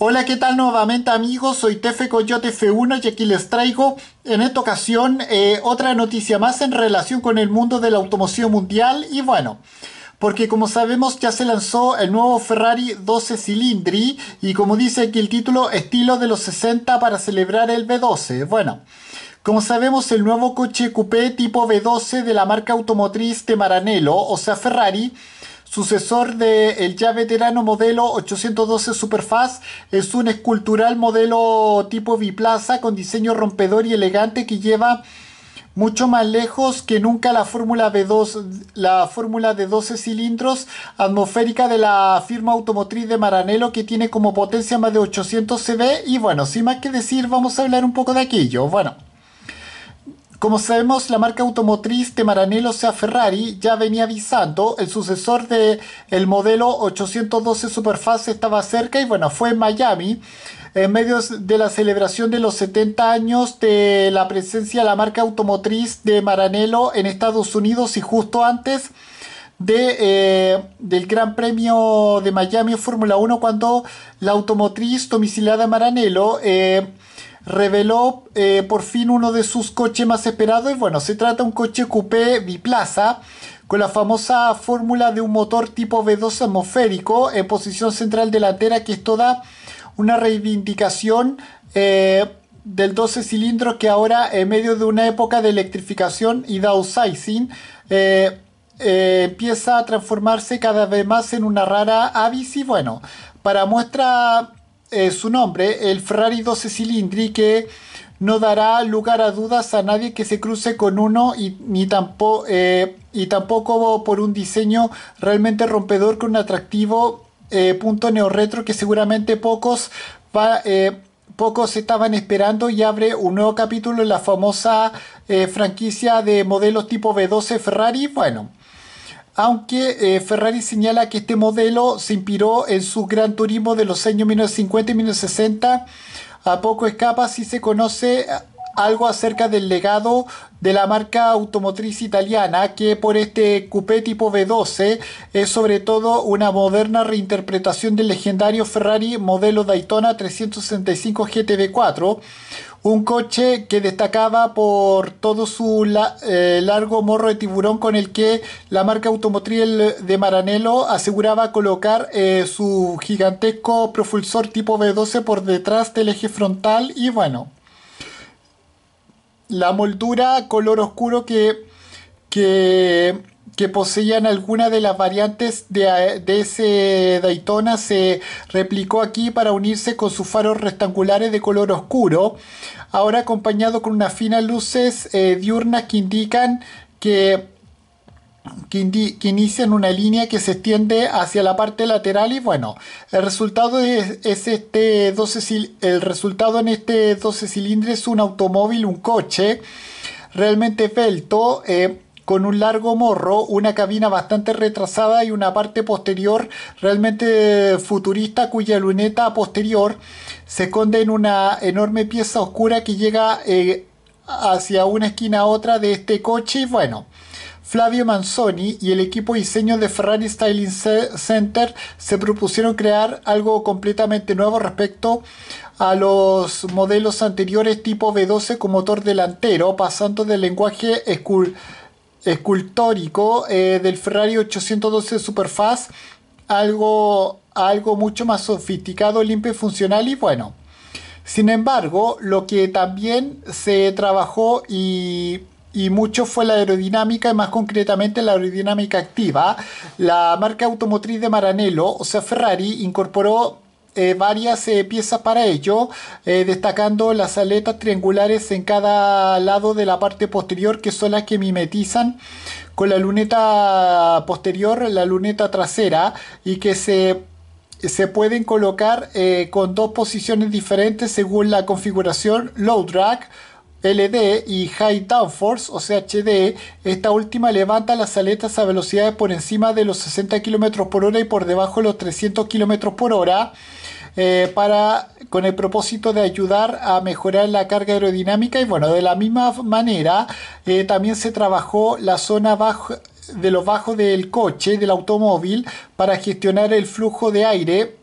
Hola, ¿qué tal nuevamente amigos? Soy Tefe Coyote F1 y aquí les traigo en esta ocasión eh, otra noticia más en relación con el mundo de la automoción mundial y bueno... Porque como sabemos ya se lanzó el nuevo Ferrari 12 cilindri y como dice aquí el título, estilo de los 60 para celebrar el B12. Bueno, como sabemos, el nuevo coche coupé tipo B12 de la marca automotriz de Maranello, o sea Ferrari, sucesor del el ya veterano modelo 812 Superfast. Es un escultural modelo tipo biplaza con diseño rompedor y elegante que lleva mucho más lejos que nunca la fórmula, la fórmula de 12 cilindros atmosférica de la firma automotriz de Maranello que tiene como potencia más de 800 CV y bueno, sin más que decir vamos a hablar un poco de aquello. Bueno, como sabemos, la marca automotriz de Maranello, o sea Ferrari, ya venía avisando. El sucesor del modelo 812 Superfast estaba cerca y bueno, fue en Miami. En medio de la celebración de los 70 años de la presencia de la marca automotriz de Maranello en Estados Unidos y justo antes de, eh, del Gran Premio de Miami Fórmula 1 cuando la automotriz domiciliada Maranello eh, reveló eh, por fin uno de sus coches más esperados. Y bueno, se trata de un coche coupé biplaza con la famosa fórmula de un motor tipo V2 atmosférico en posición central delantera, que es toda una reivindicación eh, del 12 cilindros que ahora, en medio de una época de electrificación y downsizing, eh, empieza a transformarse cada vez más en una rara avis. Y bueno, para muestra eh, su nombre, el Ferrari 12 cilindri que no dará lugar a dudas a nadie que se cruce con uno y, ni eh, tampoco, por un diseño realmente rompedor con un atractivo punto eh, punto neorretro que seguramente pocos pocos estaban esperando y abre un nuevo capítulo en la famosa franquicia de modelos tipo B12 Ferrari. Bueno, aunque eh, Ferrari señala que este modelo se inspiró en su gran turismo de los años 1950 y 1960, a poco escapa si se conoce eh, algo acerca del legado de la marca automotriz italiana, que por este coupé tipo V12 eh, es sobre todo una moderna reinterpretación del legendario Ferrari modelo Daytona 365 GTB4, un coche que destacaba por todo su eh, largo morro de tiburón con el que la marca automotriz de Maranello aseguraba colocar eh, su gigantesco propulsor tipo B12 por detrás del eje frontal y bueno, la moldura color oscuro que, que que poseían alguna de las variantes eh, de, ese Daytona se replicó aquí para unirse con sus faros rectangulares de color oscuro, ahora acompañado con unas finas luces eh, diurnas que indican que, que, inician una línea que se extiende hacia la parte lateral y bueno, el resultado es, este 12, el resultado en este 12 cilindros es un automóvil, un coche realmente felto eh, con un largo morro, una cabina bastante retrasada y una parte posterior realmente futurista cuya luneta posterior se esconde en una enorme pieza oscura que llega eh, hacia una esquina a otra de este coche. Bueno, Flavio Manzoni y el equipo de diseño de Ferrari Styling Center se propusieron crear algo completamente nuevo respecto a los modelos anteriores tipo V12 con motor delantero, pasando del lenguaje escultural escultórico eh, del Ferrari 812 Superfast, algo, algo mucho más sofisticado, limpio y funcional y bueno. Sin embargo, lo que también se trabajó y, y, mucho fue la aerodinámica y más concretamente la aerodinámica activa. La marca automotriz de Maranello, o sea Ferrari, incorporó eh, varias eh, piezas para ello, eh, destacando las aletas triangulares en cada lado de la parte posterior, que son las que mimetizan con la luneta posterior, la luneta trasera, y que se, se pueden colocar con dos posiciones diferentes según la configuración low drag LD y High force o sea HD, esta última levanta las aletas a velocidades por encima de los 60 km por hora y por debajo de los 300 km por hora, eh, para, con el propósito de ayudar a mejorar la carga aerodinámica. Y bueno, de la misma manera, eh, también se trabajó la zona de los bajos del coche, del automóvil, para gestionar el flujo de aire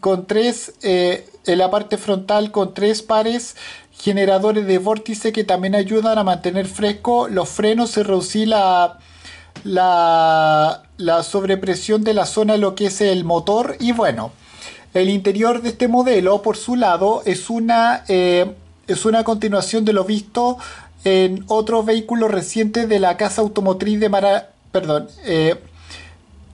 con tres, eh, en la parte frontal con tres pares generadores de vórtice que también ayudan a mantener fresco los frenos y reducir la, sobrepresión de la zona, lo que es el motor. Y bueno, el interior de este modelo, por su lado, es una, eh, es una continuación de lo visto en otros vehículos recientes de la casa automotriz de Mara. Perdón. Eh,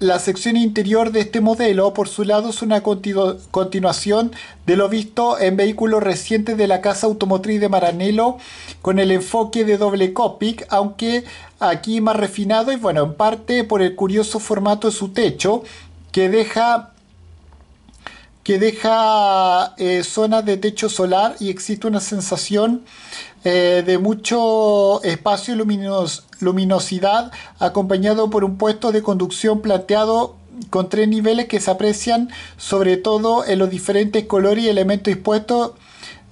la sección interior de este modelo, por su lado, es una continuación de lo visto en vehículos recientes de la casa automotriz de Maranello con el enfoque de doble copic, aunque aquí más refinado y bueno, en parte por el curioso formato de su techo que deja que deja eh, zonas de techo solar y existe una sensación eh, de mucho espacio luminoso luminosidad, acompañado por un puesto de conducción plateado con tres niveles que se aprecian sobre todo en los diferentes colores y elementos dispuestos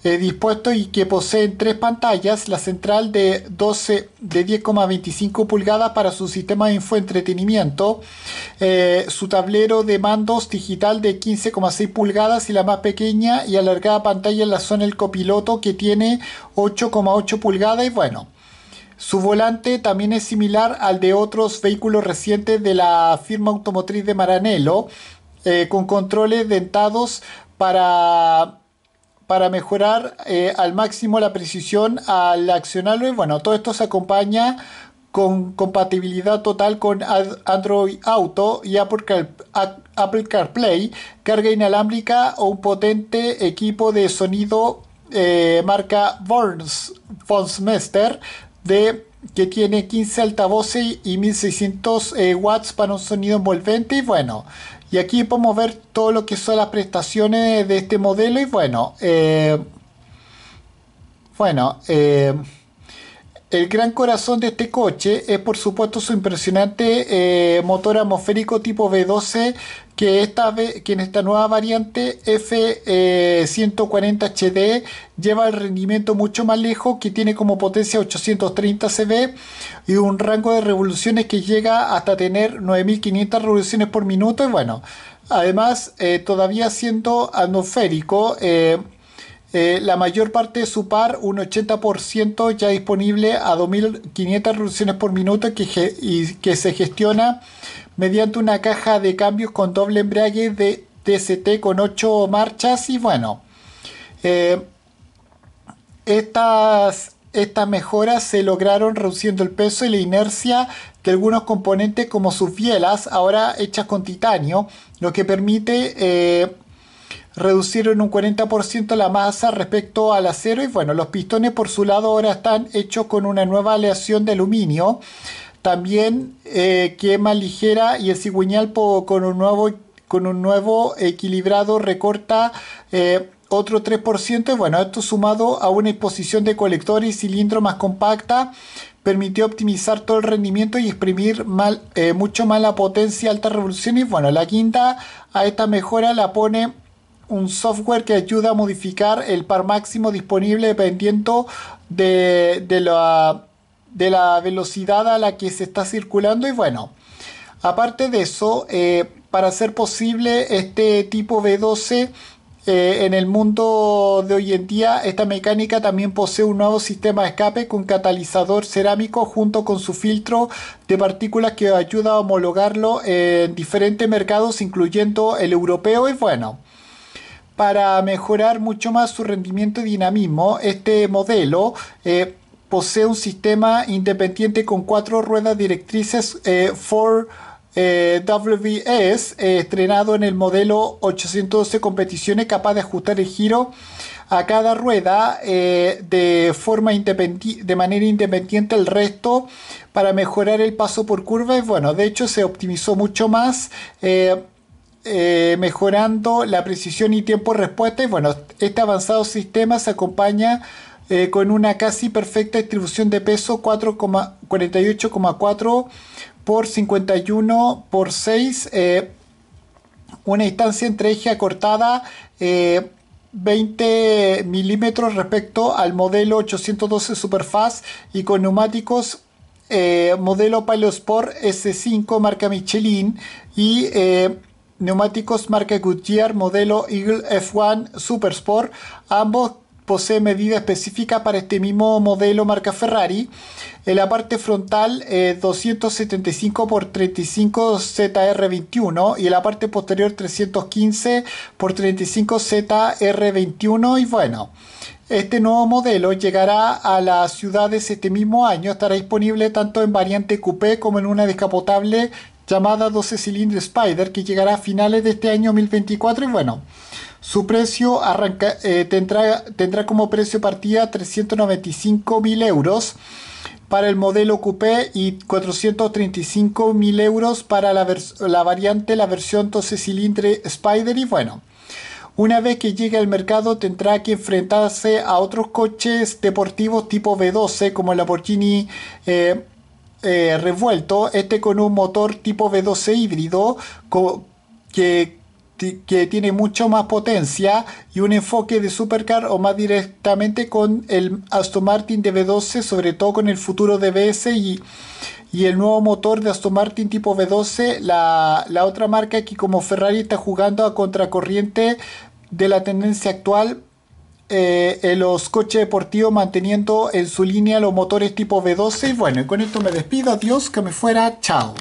eh, y que poseen tres pantallas, la central de 12 de 10,25 pulgadas para su sistema de infoentretenimiento, eh, su tablero de mandos digital de 15,6 pulgadas y la más pequeña y alargada pantalla en la zona del copiloto que tiene 8,8 pulgadas y bueno, su volante también es similar al de otros vehículos recientes de la firma automotriz de Maranello, eh, con controles dentados para, para mejorar eh, al máximo la precisión al accionarlo. Y bueno, todo esto se acompaña con compatibilidad total con Android Auto y Apple CarPlay, carga inalámbrica o un potente equipo de sonido eh, marca Burns Fonsmester de que tiene 15 altavoces y 1600 eh, watts para un sonido envolvente y bueno y aquí podemos ver todo lo que son las prestaciones de este modelo y bueno eh, bueno eh, el gran corazón de este coche es por supuesto su impresionante eh, motor atmosférico tipo V12 que, esta, que en esta nueva variante F140HD eh, lleva el rendimiento mucho más lejos que tiene como potencia 830 CV y un rango de revoluciones que llega hasta tener 9500 revoluciones por minuto y bueno, además eh, todavía siendo atmosférico eh, la mayor parte de su par, un 80%, ya disponible a 2.500 reducciones por minuto que, y que se gestiona mediante una caja de cambios con doble embrague de TCT con 8 marchas y bueno, eh, estas, estas mejoras se lograron reduciendo el peso y la inercia de algunos componentes como sus bielas, ahora hechas con titanio, lo que permite... Eh, reducieron un 40% la masa respecto al acero y bueno, los pistones por su lado ahora están hechos con una nueva aleación de aluminio, también eh, que es más ligera y el cigüeñal con un nuevo, con un nuevo equilibrado recorta eh, otro 3%, y bueno, esto sumado a una exposición de colector y cilindro más compacta, permitió optimizar todo el rendimiento y exprimir eh, mucho más la potencia alta revolución. Y bueno, la quinta a esta mejora la pone un software que ayuda a modificar el par máximo disponible dependiendo de, la, velocidad a la que se está circulando y bueno, aparte de eso, eh, para hacer posible este tipo B12 eh, en el mundo de hoy en día, esta mecánica también posee un nuevo sistema de escape con catalizador cerámico junto con su filtro de partículas que ayuda a homologarlo en diferentes mercados, incluyendo el europeo y bueno para mejorar mucho más su rendimiento y dinamismo. Este modelo eh, posee un sistema independiente con cuatro ruedas directrices eh, eh Ws eh, estrenado en el modelo 812 competiciones, capaz de ajustar el giro a cada rueda de, forma de manera independiente el resto para mejorar el paso por curvas. bueno, de hecho se optimizó mucho más. Eh, mejorando la precisión y tiempo de respuesta. Y bueno, este avanzado sistema se acompaña eh, con una casi perfecta distribución de peso 48,4 por 51 por 6, eh, una distancia entre eje acortada. 20 milímetros respecto al modelo 812 Superfast y con neumáticos modelo Pilot Sport S5 marca Michelin y Neumáticos marca Goodyear modelo Eagle F1 Supersport ambos poseen medida específica para este mismo modelo marca Ferrari. En la parte frontal 275 x 35 ZR21 y en la parte posterior 315 x 35 ZR21 y bueno. Este nuevo modelo llegará a las ciudades este mismo año, estará disponible tanto en variante coupé como en una descapotable llamada 12 cilindros Spider que llegará a finales de este año 2024 y bueno, su precio arranca, eh, tendrá, tendrá como precio partida 395.000 euros para el modelo coupé y 435.000 euros para la, la, variante, la versión 12 cilindros Spider y bueno. Una vez que llegue al mercado tendrá que enfrentarse a otros coches deportivos tipo V12 como el Lamborghini eh, eh, revuelto, este con un motor tipo V12 híbrido que, que tiene mucho más potencia y un enfoque de supercar o más directamente con el Aston Martin de V12, sobre todo con el futuro DBS y, y el nuevo motor de Aston Martin tipo V12, la, la otra marca que como Ferrari está jugando a contracorriente de la tendencia actual en eh, los coches deportivos manteniendo en su línea los motores tipo V12. Y bueno, con esto me despido. Adiós, que me fuera. Chao.